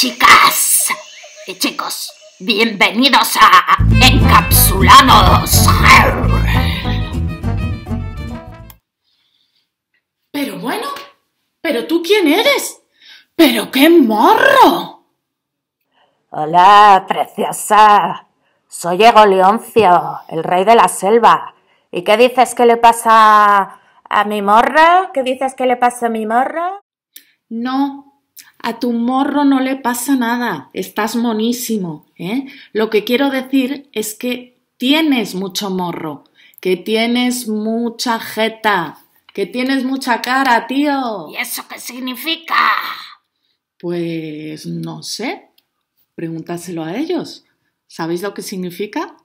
chicas y chicos, bienvenidos a Encapsulados. Pero bueno, pero tú quién eres? Pero qué morro. Hola, preciosa. Soy Leoncio, el rey de la selva. ¿Y qué dices que le pasa a mi morro? ¿Qué dices que le pasa a mi morro? No, a tu morro no le pasa nada, estás monísimo. ¿eh? Lo que quiero decir es que tienes mucho morro, que tienes mucha jeta, que tienes mucha cara, tío. ¿Y eso qué significa? Pues no sé. Pregúntaselo a ellos. ¿Sabéis lo que significa?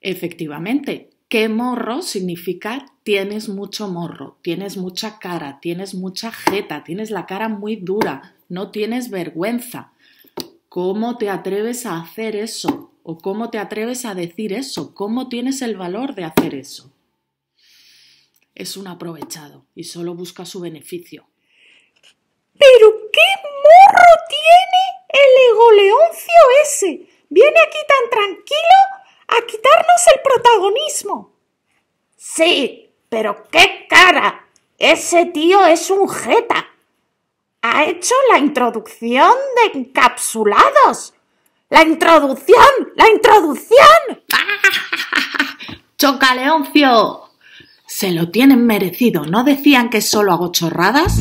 Efectivamente, ¿Qué morro significa tienes mucho morro, tienes mucha cara, tienes mucha jeta, tienes la cara muy dura, no tienes vergüenza. ¿Cómo te atreves a hacer eso? ¿O cómo te atreves a decir eso? ¿Cómo tienes el valor de hacer eso? Es un aprovechado y solo busca su beneficio. Pero qué morro tiene el egoleoncio ese. Viene aquí tan tranquilo a quitarnos el protagonismo. Sí, pero qué cara. Ese tío es un jeta. Ha hecho la introducción de encapsulados. La introducción. La introducción. ¡Choca, Leoncio! Se lo tienen merecido. ¿No decían que solo hago chorradas?